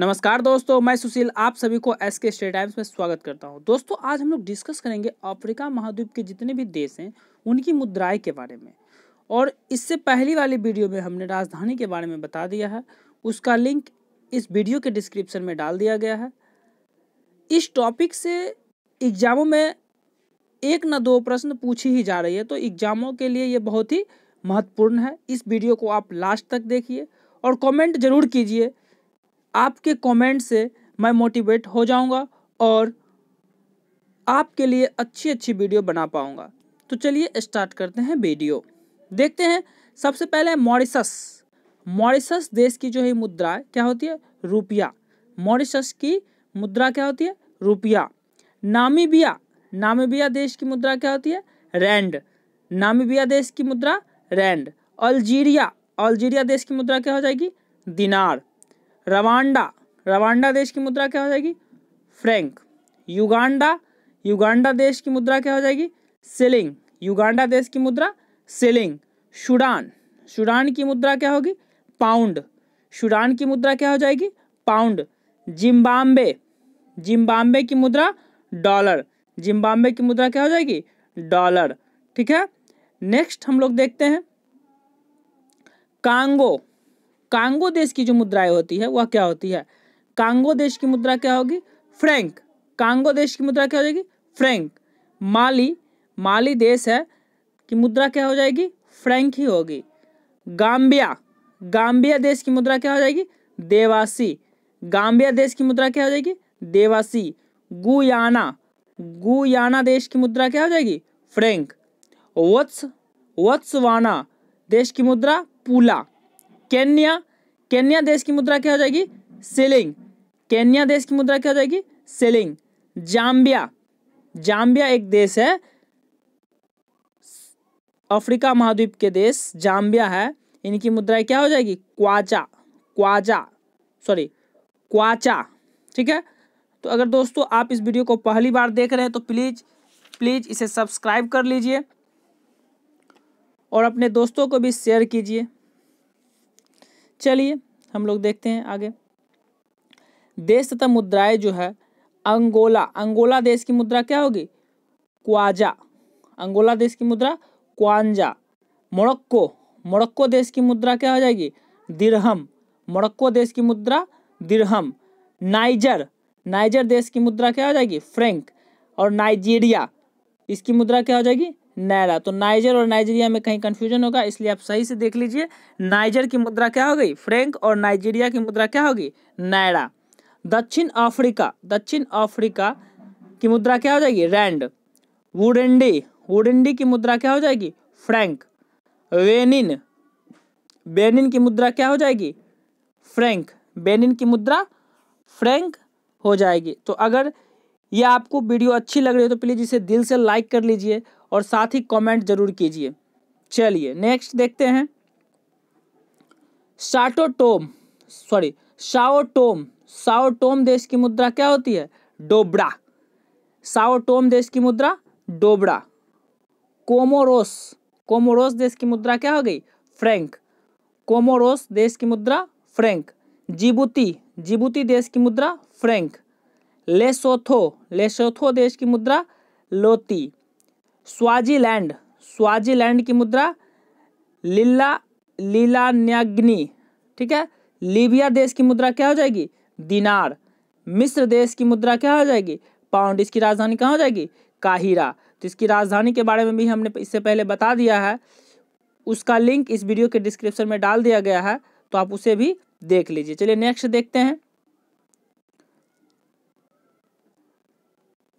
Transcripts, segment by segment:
नमस्कार दोस्तों मैं सुशील आप सभी को एस के स्टेट टाइम्स में स्वागत करता हूं दोस्तों आज हम लोग डिस्कस करेंगे अफ्रीका महाद्वीप के जितने भी देश हैं उनकी मुद्राएं के बारे में और इससे पहली वाली वीडियो में हमने राजधानी के बारे में बता दिया है उसका लिंक इस वीडियो के डिस्क्रिप्शन में डाल दिया गया है इस टॉपिक से एग्जामों में एक न दो प्रश्न पूछी ही जा रही है तो एग्जामों के लिए ये बहुत ही महत्वपूर्ण है इस वीडियो को आप लास्ट तक देखिए और कमेंट जरूर कीजिए आपके कमेंट से मैं मोटिवेट हो जाऊंगा और आपके लिए अच्छी अच्छी वीडियो बना पाऊंगा तो चलिए स्टार्ट करते हैं वीडियो देखते हैं सबसे पहले मॉरिसस मॉरिसस देश की जो है मुद्रा क्या होती है रुपया मॉरिसस की मुद्रा क्या होती है रुपया नामीबिया नामीबिया देश की मुद्रा क्या होती है रैंड नामीबिया देश की मुद्रा रैंड अल्जीरिया अल्जीरिया देश की मुद्रा क्या हो जाएगी दिनार रवांडा रवांडा देश की मुद्रा क्या हो जाएगी फ्रैंक युगांडा युगांडा देश की मुद्रा क्या हो जाएगी सिलिंग युगांडा देश की मुद्रा सिलिंग सूडान सूडान की मुद्रा क्या होगी पाउंड सूडान की मुद्रा क्या हो जाएगी पाउंड जिम्बाब्वे जिम्बाब्वे की मुद्रा डॉलर जिम्बाब्वे की मुद्रा क्या हो जाएगी डॉलर ठीक है नेक्स्ट हम लोग देखते हैं कांगो कांगो देश की जो मुद्राएं होती है वह क्या होती है कांगो देश की मुद्रा क्या होगी फ्रैंक कांगो देश की मुद्रा क्या हो जाएगी फ्रैंक माली माली देश है कि मुद्रा क्या हो जाएगी फ्रैंक ही होगी गाम्बिया गाम्बिया देश की मुद्रा क्या हो जाएगी देवासी गाम्बिया देश की मुद्रा क्या हो जाएगी देवासी गुयाना गुयाना देश की मुद्रा क्या हो जाएगी फ्रैंक वत्स वत्सवाना देश की मुद्रा पुला केन्या केन्या देश की मुद्रा क्या हो जाएगी सिलिंग केन्या देश की मुद्रा क्या हो जाएगी सिलिंग जाम्बिया जाम्बिया एक देश है अफ्रीका महाद्वीप के देश जाम्बिया है इनकी मुद्रा क्या हो जाएगी क्वाचा क्वाचा सॉरी क्वाचा ठीक है तो अगर दोस्तों आप इस वीडियो को पहली बार देख रहे हैं तो प्लीज़ प्लीज़ इसे सब्सक्राइब कर लीजिए और अपने दोस्तों को भी शेयर कीजिए चलिए हम लोग देखते हैं आगे देश तथा मुद्राएं जो है अंगोला अंगोला देश की मुद्रा क्या होगी क्वाजा अंगोला देश की मुद्रा क्वांजा मोरक्को मोरक्को देश की मुद्रा क्या हो जाएगी दिरहम मोरक्को देश की मुद्रा दिरहम नाइजर नाइजर देश की मुद्रा क्या हो जाएगी फ्रेंक और नाइजीरिया इसकी मुद्रा क्या हो जाएगी नायरा तो नाइजर और नाइजीरिया में कहीं कन्फ्यूजन होगा इसलिए आप सही से देख लीजिए नाइजर की मुद्रा क्या हो गई फ्रेंक और नाइजीरिया की मुद्रा क्या होगी नायरा दक्षिण अफ्रीका दक्षिण अफ्रीका की मुद्रा क्या हो जाएगी रैंड वुडेंडी वुडेंडी की मुद्रा क्या हो जाएगी फ्रेंक वेनिन बेनिन की मुद्रा क्या हो जाएगी फ्रेंक बेनिन की मुद्रा फ्रेंक हो जाएगी तो अगर यह आपको वीडियो अच्छी लग रही है तो प्लीज़ इसे दिल से लाइक कर लीजिए और साथ ही कमेंट जरूर कीजिए चलिए नेक्स्ट देखते हैं शाटोटोम सॉरी साओटोम साओटोम देश की मुद्रा क्या होती है डोबड़ा साओटोम देश की मुद्रा डोबड़ा कोमोरोस कोमोरोस देश की मुद्रा क्या हो गई फ्रैंक कोमोरोस देश की मुद्रा फ्रैंक जिबूती जिबूती देश की मुद्रा फ्रैंक लेसोथो लेसोथो देश की मुद्रा लोती स्वाजीलैंड स्वाजीलैंड की मुद्रा लीला लीलान्याग्नि ठीक है लीबिया देश की मुद्रा क्या हो जाएगी दिनार मिस्र देश की मुद्रा क्या हो जाएगी पाउंड इसकी राजधानी कहाँ हो जाएगी काहिरा तो इसकी राजधानी के बारे में भी हमने इससे पहले बता दिया है उसका लिंक इस वीडियो के डिस्क्रिप्शन में डाल दिया गया है तो आप उसे भी देख लीजिए चलिए नेक्स्ट देखते हैं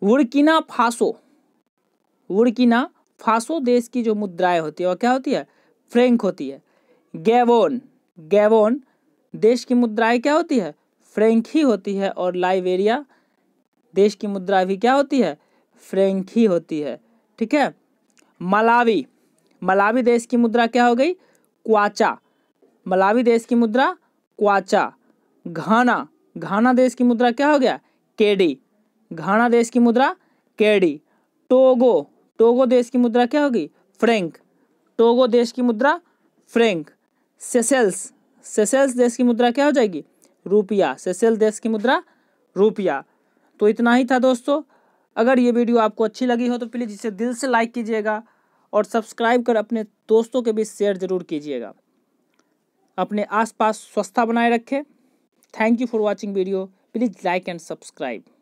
बुर्किना फासो उर्किना फासो देश की जो मुद्राएं होती है वह क्या होती है फ्रेंक होती है गैवोन गैवोन देश की मुद्राएं क्या होती है फ्रेंक ही होती है और लाइवेरिया देश की मुद्रा भी क्या होती है फ्रेंक ही होती है ठीक है मलावी मलावी देश की मुद्रा क्या हो गई क्वाचा मलावी देश की मुद्रा क्वाचा घाना घाना देश की मुद्रा क्या हो गया केडी घाना देश की मुद्रा केडी टोगो टोगो देश की मुद्रा क्या होगी फ्रेंक टोगो देश की मुद्रा फ्रेंक सेसेल्स सेसेल्स देश की मुद्रा क्या हो जाएगी रुपया सेसेल देश की मुद्रा रुपया तो इतना ही था दोस्तों अगर ये वीडियो आपको अच्छी लगी हो तो प्लीज़ इसे दिल से लाइक कीजिएगा और सब्सक्राइब कर अपने दोस्तों के बीच शेयर ज़रूर कीजिएगा अपने आसपास स्वस्थता बनाए रखें thank you for watching video please like and subscribe